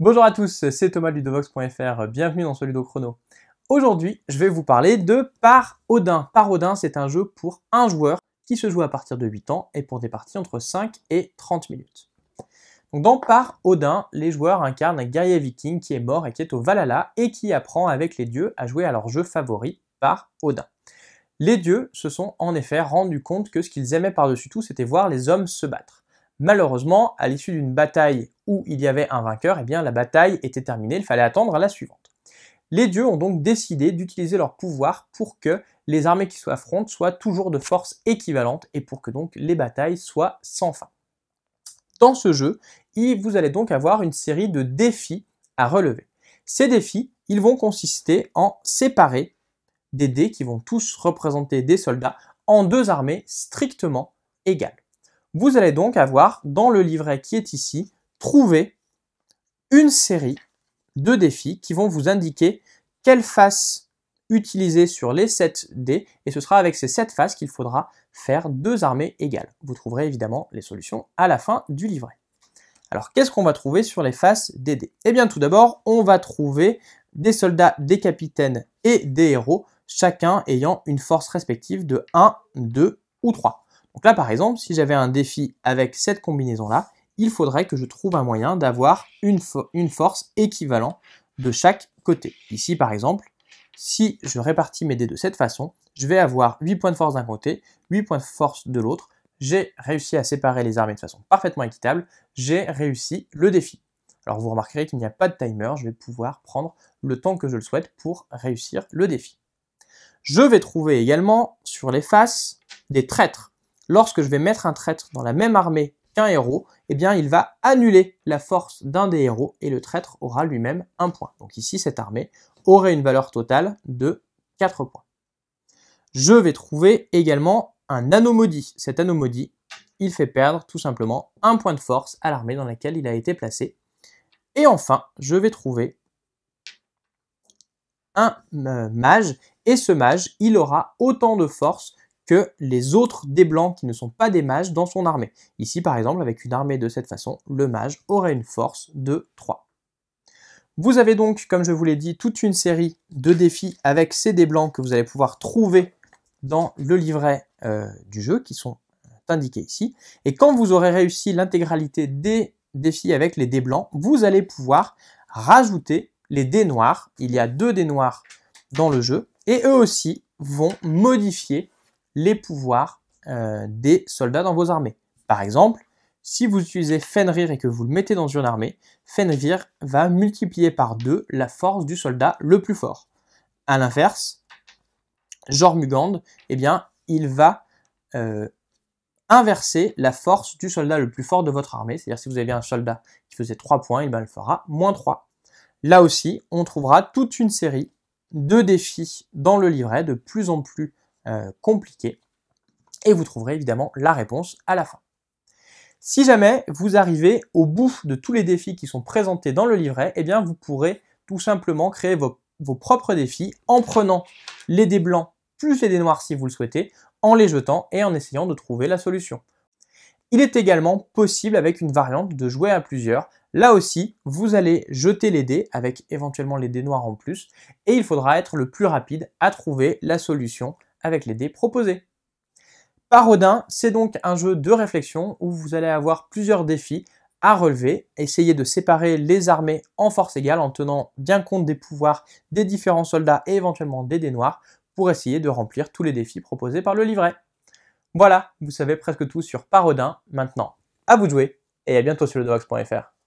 Bonjour à tous, c'est Thomas de Ludovox.fr, bienvenue dans ce Chrono. Aujourd'hui, je vais vous parler de Par Odin. Par Odin, c'est un jeu pour un joueur qui se joue à partir de 8 ans et pour des parties entre 5 et 30 minutes. dans Par Odin, les joueurs incarnent un guerrier viking qui est mort et qui est au Valhalla et qui apprend avec les dieux à jouer à leur jeu favori, Par Odin. Les dieux se sont en effet rendus compte que ce qu'ils aimaient par-dessus tout, c'était voir les hommes se battre. Malheureusement, à l'issue d'une bataille où il y avait un vainqueur, eh bien la bataille était terminée, il fallait attendre à la suivante. Les dieux ont donc décidé d'utiliser leur pouvoir pour que les armées qui s'affrontent soient toujours de force équivalente et pour que donc les batailles soient sans fin. Dans ce jeu, vous allez donc avoir une série de défis à relever. Ces défis, ils vont consister en séparer des dés qui vont tous représenter des soldats en deux armées strictement égales. Vous allez donc avoir dans le livret qui est ici, trouver une série de défis qui vont vous indiquer quelle face utiliser sur les 7 dés et ce sera avec ces 7 faces qu'il faudra faire deux armées égales. Vous trouverez évidemment les solutions à la fin du livret. Alors qu'est-ce qu'on va trouver sur les faces des dés Eh bien tout d'abord on va trouver des soldats, des capitaines et des héros, chacun ayant une force respective de 1, 2 ou 3. Donc là, par exemple, si j'avais un défi avec cette combinaison-là, il faudrait que je trouve un moyen d'avoir une, force équivalente de chaque côté. Ici, par exemple, si je répartis mes dés de cette façon, je vais avoir 8 points de force d'un côté, 8 points de force de l'autre. J'ai réussi à séparer les armées de façon parfaitement équitable. J'ai réussi le défi. Alors vous remarquerez qu'il n'y a pas de timer, je vais pouvoir prendre le temps que je le souhaite pour réussir le défi. Je vais trouver également sur les faces des traîtres lorsque je vais mettre un traître dans la même armée qu'un héros, eh bien il va annuler la force d'un des héros et le traître aura lui-même un point. Donc ici, cette armée aurait une valeur totale de 4 points. Je vais trouver également un anomodie. Cet maudit, il fait perdre tout simplement un point de force à l'armée dans laquelle il a été placé. Et enfin, je vais trouver un euh, mage, et ce mage, il aura autant de force que les autres dés blancs qui ne sont pas des mages dans son armée. Ici par exemple, avec une armée de cette façon, le mage aurait une force de 3. Vous avez donc, comme je vous l'ai dit, toute une série de défis avec ces dés blancs que vous allez pouvoir trouver dans le livret euh, du jeu, qui sont indiqués ici. Et quand vous aurez réussi l'intégralité des défis avec les dés blancs, vous allez pouvoir rajouter les dés noirs. Il y a deux dés noirs dans le jeu, et eux aussi vont modifier les pouvoirs euh, des soldats dans vos armées. Par exemple, si vous utilisez Fenrir et que vous le mettez dans une armée, Fenrir va multiplier par 2 la force du soldat le plus fort. A l'inverse, Jormugand, eh bien, il va euh, inverser la force du soldat le plus fort de votre armée. C'est-à-dire si vous avez un soldat qui faisait 3 points, il ben, le fera moins 3. Là aussi, on trouvera toute une série de défis dans le livret de plus en plus euh, compliqué. Et vous trouverez évidemment la réponse à la fin. Si jamais vous arrivez au bout de tous les défis qui sont présentés dans le livret, eh bien vous pourrez tout simplement créer vos, vos propres défis en prenant les dés blancs plus les dés noirs si vous le souhaitez, en les jetant et en essayant de trouver la solution. Il est également possible avec une variante de jouer à plusieurs. Là aussi, vous allez jeter les dés avec éventuellement les dés noirs en plus et il faudra être le plus rapide à trouver la solution avec les dés proposés. Parodin, c'est donc un jeu de réflexion où vous allez avoir plusieurs défis à relever. Essayez de séparer les armées en force égale en tenant bien compte des pouvoirs des différents soldats et éventuellement des dés noirs pour essayer de remplir tous les défis proposés par le livret. Voilà, vous savez presque tout sur Parodin. Maintenant, à vous de jouer et à bientôt sur le ledox.fr.